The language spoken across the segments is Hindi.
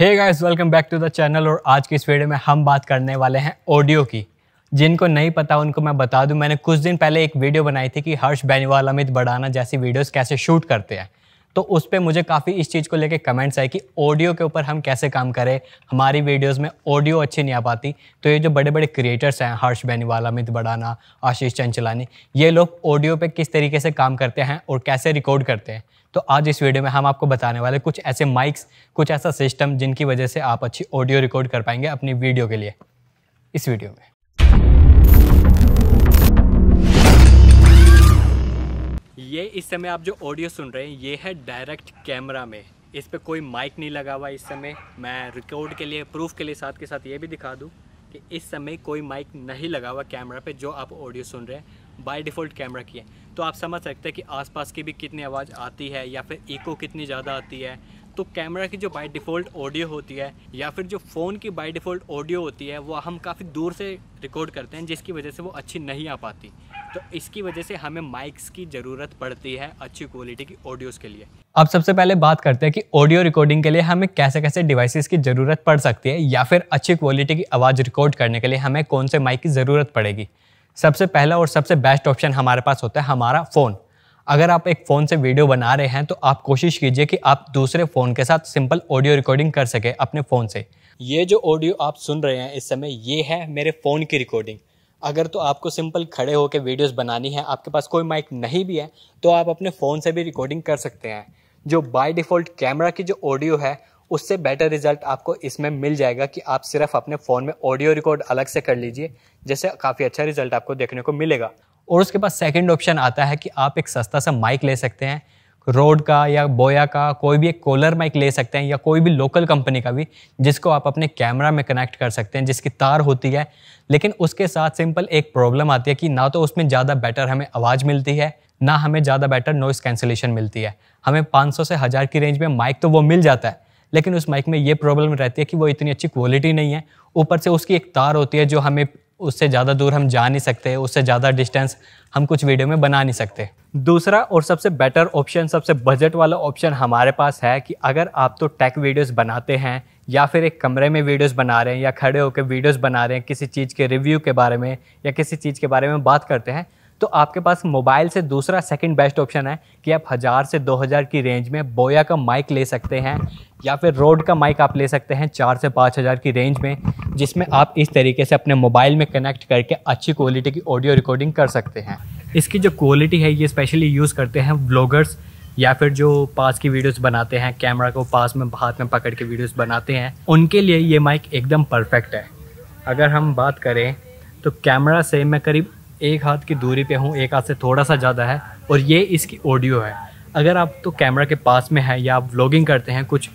hey guys welcome back to the channel और आज की इस वीडियो में हम बात करने वाले हैं ऑडियो की जिनको नहीं पता उनको मैं बता दूं मैंने कुछ दिन पहले एक वीडियो बनाई थी कि हर्ष बैनीवाल अमित बड़ाना जैसी वीडियोस कैसे शूट करते हैं तो उस पर मुझे काफ़ी इस चीज़ को लेके कमेंट्स आए कि ऑडियो के ऊपर हम कैसे काम करें हमारी वीडियोज़ में ऑडियो अच्छी नहीं आ पाती तो ये जो बड़े बड़े क्रिएटर्स हैं हर्ष बैनीवाल अमित बड़ाना आशीष चंचलानी ये लोग ऑडियो पर किस तरीके से काम करते हैं और कैसे रिकॉर्ड करते हैं तो आज इस वीडियो में हम आपको बताने वाले कुछ ऐसे माइक्स कुछ ऐसा सिस्टम जिनकी वजह से आप अच्छी ऑडियो रिकॉर्ड कर पाएंगे अपनी वीडियो के लिए इस वीडियो में ये इस समय आप जो ऑडियो सुन रहे हैं ये है डायरेक्ट कैमरा में इस पर कोई माइक नहीं लगा हुआ इस समय मैं रिकॉर्ड के लिए प्रूफ के लिए साथ के साथ ये भी दिखा दूँ कि इस समय कोई माइक नहीं लगा हुआ कैमरा पे जो आप ऑडियो सुन रहे हैं बाय डिफ़ॉल्ट कैमरा की है तो आप समझ सकते हैं कि आसपास की भी कितनी आवाज़ आती है या फिर इको कितनी ज़्यादा आती है तो कैमरा की जो बाई डिफ़ॉल्ट ऑडियो होती है या फिर जो फ़ोन की बाई डिफ़ॉल्ट ऑडियो होती है वो हम काफ़ी दूर से रिकॉर्ड करते हैं जिसकी वजह से वो अच्छी नहीं आ पाती तो इसकी वजह से हमें माइक्स की ज़रूरत पड़ती है अच्छी क्वालिटी की ऑडियोज़ के लिए अब सबसे पहले बात करते हैं कि ऑडियो रिकॉर्डिंग के लिए हमें कैसे कैसे डिवाइसेस की ज़रूरत पड़ सकती है या फिर अच्छी क्वालिटी की आवाज़ रिकॉर्ड करने के लिए हमें कौन से माइक की ज़रूरत पड़ेगी सबसे पहला और सबसे बेस्ट ऑप्शन हमारे पास होता है हमारा फ़ोन अगर आप एक फ़ोन से वीडियो बना रहे हैं तो आप कोशिश कीजिए कि आप दूसरे फ़ोन के साथ सिंपल ऑडियो रिकॉर्डिंग कर सकें अपने फ़ोन से ये जो ऑडियो आप सुन रहे हैं इस समय ये है मेरे फ़ोन की रिकॉर्डिंग अगर तो आपको सिंपल खड़े होकर वीडियोस बनानी है आपके पास कोई माइक नहीं भी है तो आप अपने फ़ोन से भी रिकॉर्डिंग कर सकते हैं जो बाय डिफ़ॉल्ट कैमरा की जो ऑडियो है उससे बेटर रिजल्ट आपको इसमें मिल जाएगा कि आप सिर्फ अपने फ़ोन में ऑडियो रिकॉर्ड अलग से कर लीजिए जिससे काफ़ी अच्छा रिजल्ट आपको देखने को मिलेगा और उसके बाद सेकेंड ऑप्शन आता है कि आप एक सस्ता सा माइक ले सकते हैं रोड का या बोया का कोई भी एक कॉलर माइक ले सकते हैं या कोई भी लोकल कंपनी का भी जिसको आप अपने कैमरा में कनेक्ट कर सकते हैं जिसकी तार होती है लेकिन उसके साथ सिंपल एक प्रॉब्लम आती है कि ना तो उसमें ज़्यादा बेटर हमें आवाज़ मिलती है ना हमें ज़्यादा बेटर नॉइस कैंसिलेशन मिलती है हमें 500 से हज़ार की रेंज में माइक तो वो मिल जाता है लेकिन उस माइक में ये प्रॉब्लम रहती है कि वो इतनी अच्छी क्वालिटी नहीं है ऊपर से उसकी एक तार होती है जो हमें उससे ज़्यादा दूर हम जा नहीं सकते उससे ज़्यादा डिस्टेंस हम कुछ वीडियो में बना नहीं सकते दूसरा और सबसे बेटर ऑप्शन सबसे बजट वाला ऑप्शन हमारे पास है कि अगर आप तो टेक वीडियोस बनाते हैं या फिर एक कमरे में वीडियोस बना रहे हैं या खड़े होकर वीडियोस बना रहे हैं किसी चीज़ के रिव्यू के बारे में या किसी चीज़ के बारे में बात करते हैं तो आपके पास मोबाइल से दूसरा सेकंड बेस्ट ऑप्शन है कि आप हज़ार से दो हज़ार की रेंज में बोया का माइक ले सकते हैं या फिर रोड का माइक आप ले सकते हैं चार से पाँच हज़ार की रेंज में जिसमें आप इस तरीके से अपने मोबाइल में कनेक्ट करके अच्छी क्वालिटी की ऑडियो रिकॉर्डिंग कर सकते हैं इसकी जो क्वालिटी है ये स्पेशली यूज़ करते हैं व्लॉगर्स या फिर जो पास की वीडियोस बनाते हैं कैमरा को पास में हाथ में पकड़ के वीडियोस बनाते हैं उनके लिए ये माइक एकदम परफेक्ट है अगर हम बात करें तो कैमरा से मैं करीब एक हाथ की दूरी पे हूँ एक हाथ से थोड़ा सा ज़्यादा है और ये इसकी ऑडियो है अगर आप तो कैमरा के पास में है या आप व्लॉगिंग करते हैं कुछ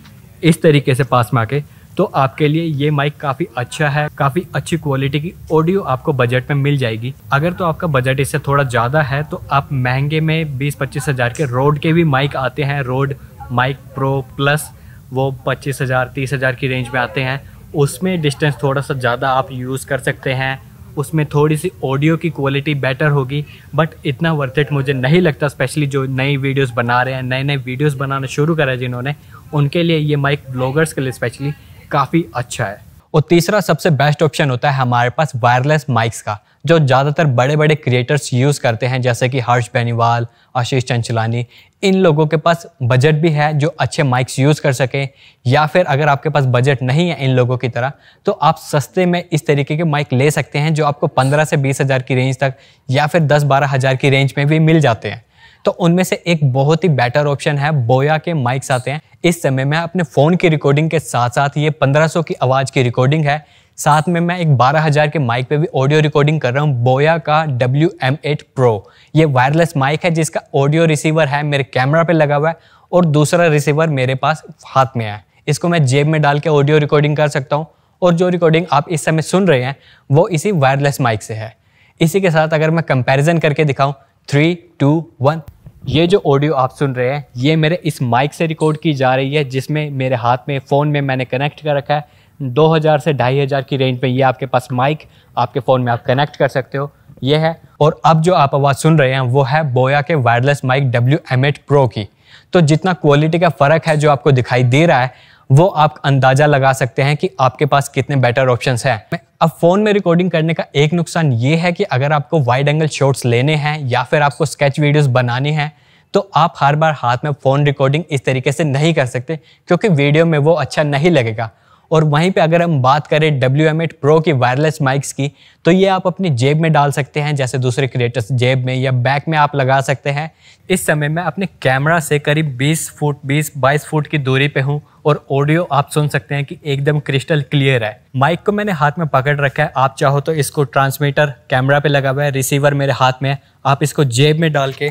इस तरीके से पास में आके तो आपके लिए ये माइक काफ़ी अच्छा है काफ़ी अच्छी क्वालिटी की ऑडियो आपको बजट में मिल जाएगी अगर तो आपका बजट इससे थोड़ा ज़्यादा है तो आप महंगे में बीस पच्चीस हज़ार के रोड के भी माइक आते हैं रोड माइक प्रो प्लस वो पच्चीस हज़ार तीस हज़ार की रेंज में आते हैं उसमें डिस्टेंस थोड़ा सा ज़्यादा आप यूज़ कर सकते हैं उसमें थोड़ी सी ऑडियो की क्वालिटी बेटर होगी बट इतना वर्थ इट मुझे नहीं लगता स्पेशली जो नई वीडियोस बना रहे हैं नए नए वीडियोस बनाना शुरू करा जिन्होंने उनके लिए ये माइक ब्लॉगर्स के लिए स्पेशली काफ़ी अच्छा है और तीसरा सबसे बेस्ट ऑप्शन होता है हमारे पास वायरलेस माइक्स का जो ज़्यादातर बड़े बड़े क्रिएटर्स यूज़ करते हैं जैसे कि हर्ष बेनीवाल आशीष चंचलानी इन लोगों के पास बजट भी है जो अच्छे माइक्स यूज़ कर सकें या फिर अगर आपके पास बजट नहीं है इन लोगों की तरह तो आप सस्ते में इस तरीके के माइक ले सकते हैं जो आपको पंद्रह से बीस हज़ार की रेंज तक या फिर दस बारह हज़ार की रेंज में भी मिल जाते हैं तो उनमें से एक बहुत ही बेटर ऑप्शन है बोया के माइक्स आते हैं इस समय मैं अपने फ़ोन की रिकॉर्डिंग के साथ साथ ये 1500 की आवाज़ की रिकॉर्डिंग है साथ में मैं एक 12000 के माइक पे भी ऑडियो रिकॉर्डिंग कर रहा हूँ बोया का डब्ल्यू एम एट प्रो ये वायरलेस माइक है जिसका ऑडियो रिसीवर है मेरे कैमरा पे लगा हुआ है और दूसरा रिसीवर मेरे पास हाथ में है इसको मैं जेब में डाल के ऑडियो रिकॉर्डिंग कर सकता हूँ और जो रिकॉर्डिंग आप इस समय सुन रहे हैं वो इसी वायरलेस माइक से है इसी के साथ अगर मैं कंपेरिजन करके दिखाऊँ थ्री टू वन ये जो ऑडियो आप सुन रहे हैं ये मेरे इस माइक से रिकॉर्ड की जा रही है जिसमें मेरे हाथ में फ़ोन में मैंने कनेक्ट कर रखा है 2000 से ढाई हजार की रेंज में ये आपके पास माइक आपके फ़ोन में आप कनेक्ट कर सकते हो ये है और अब जो आप आवाज़ सुन रहे हैं वो है बोया के wireless mic W M eight pro की तो जितना क्वालिटी का फ़र्क है जो आपको दिखाई दे रहा है वो आप अंदाज़ा लगा सकते हैं कि आपके पास कितने बेटर ऑप्शन हैं अब फ़ोन में रिकॉर्डिंग करने का एक नुकसान ये है कि अगर आपको वाइड एंगल शॉट्स लेने हैं या फिर आपको स्केच वीडियोस बनानी हैं तो आप हर बार हाथ में फ़ोन रिकॉर्डिंग इस तरीके से नहीं कर सकते क्योंकि वीडियो में वो अच्छा नहीं लगेगा और वहीं पे अगर हम बात करें डब्ल्यू एम एट प्रो की वायरलेस माइक्स की तो ये आप अपनी जेब में डाल सकते हैं जैसे दूसरे क्रिएटर्स जेब में या बैक में आप लगा सकते हैं इस समय मैं अपने कैमरा से करीब 20 फुट 20 22 फुट की दूरी पे हूँ और ऑडियो आप सुन सकते हैं कि एकदम क्रिस्टल क्लियर है माइक को मैंने हाथ में पकड़ रखा है आप चाहो तो इसको ट्रांसमीटर कैमरा पे लगा हुआ है रिसीवर मेरे हाथ में है आप इसको जेब में डाल के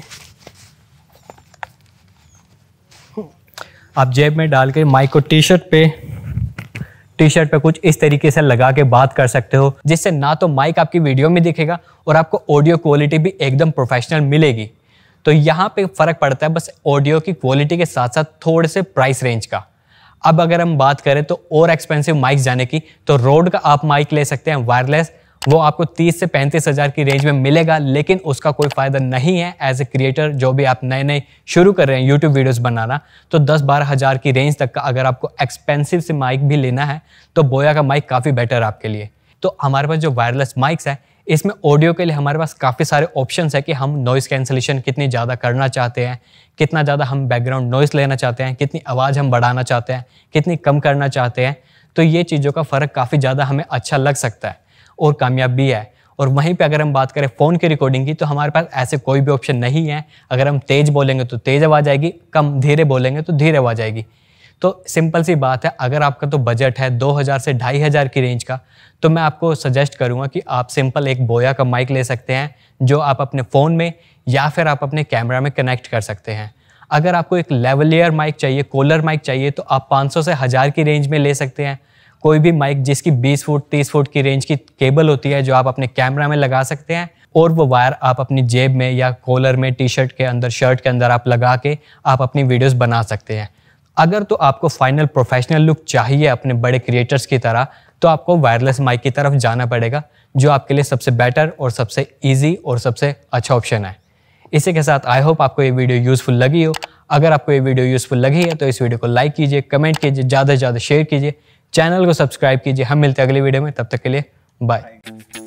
आप जेब में डाल के माइक को टी शर्ट पे टी शर्ट पे कुछ इस तरीके से लगा के बात कर सकते हो जिससे ना तो माइक आपकी वीडियो में दिखेगा और आपको ऑडियो क्वालिटी भी एकदम प्रोफेशनल मिलेगी तो यहाँ पे फ़र्क पड़ता है बस ऑडियो की क्वालिटी के साथ साथ थोड़े से प्राइस रेंज का अब अगर हम बात करें तो और एक्सपेंसिव माइक जाने की तो रोड का आप माइक ले सकते हैं वायरलेस वो आपको 30 से पैंतीस हज़ार की रेंज में मिलेगा लेकिन उसका कोई फ़ायदा नहीं है एज ए क्रिएटर जो भी आप नए नए शुरू कर रहे हैं यूट्यूब वीडियोस बनाना तो दस बारह हज़ार की रेंज तक का अगर आपको एक्सपेंसिव से माइक भी लेना है तो बोया का माइक काफ़ी बेटर आपके लिए तो हमारे पास जो वायरलेस माइक्स है इसमें ऑडियो के लिए हमारे पास काफ़ी सारे ऑप्शन है कि हम नॉइस कैंसिलेशन कितनी ज़्यादा करना चाहते हैं कितना ज़्यादा हम बैकग्राउंड नॉइस लेना चाहते हैं कितनी आवाज़ हम बढ़ाना चाहते हैं कितनी कम करना चाहते हैं तो ये चीज़ों का फ़र्क काफ़ी ज़्यादा हमें अच्छा लग सकता है और कामयाब भी है और वहीं पे अगर हम बात करें फ़ोन की रिकॉर्डिंग की तो हमारे पास ऐसे कोई भी ऑप्शन नहीं है अगर हम तेज़ बोलेंगे तो तेज़ आवाज़ आएगी कम धीरे बोलेंगे तो धीरे आवाज़ आएगी तो सिंपल सी बात है अगर आपका तो बजट है 2000 से ढाई हज़ार की रेंज का तो मैं आपको सजेस्ट करूँगा कि आप सिंपल एक बोया का माइक ले सकते हैं जो आप अपने फ़ोन में या फिर आप अपने कैमरा में कनेक्ट कर सकते हैं अगर आपको एक लेवलियर माइक चाहिए कोलर माइक चाहिए तो आप 500 से हज़ार की रेंज में ले सकते हैं कोई भी माइक जिसकी 20 फुट 30 फुट की रेंज की केबल होती है जो आप अपने कैमरा में लगा सकते हैं और वो वायर आप अपनी जेब में या कॉलर में टी शर्ट के अंदर शर्ट के अंदर आप लगा के आप अपनी वीडियोस बना सकते हैं अगर तो आपको फाइनल प्रोफेशनल लुक चाहिए अपने बड़े क्रिएटर्स की तरह तो आपको वायरलेस माइक की तरफ जाना पड़ेगा जो आपके लिए सबसे बेटर और सबसे ईजी और सबसे अच्छा ऑप्शन है इसी के साथ आई होप आपको ये वीडियो यूज़फुल लगी हो अगर आपको ये वीडियो यूज़फुल लगी है तो इस वीडियो को लाइक कीजिए कमेंट कीजिए ज़्यादा से ज़्यादा शेयर कीजिए चैनल को सब्सक्राइब कीजिए हम मिलते हैं अगले वीडियो में तब तक के लिए बाय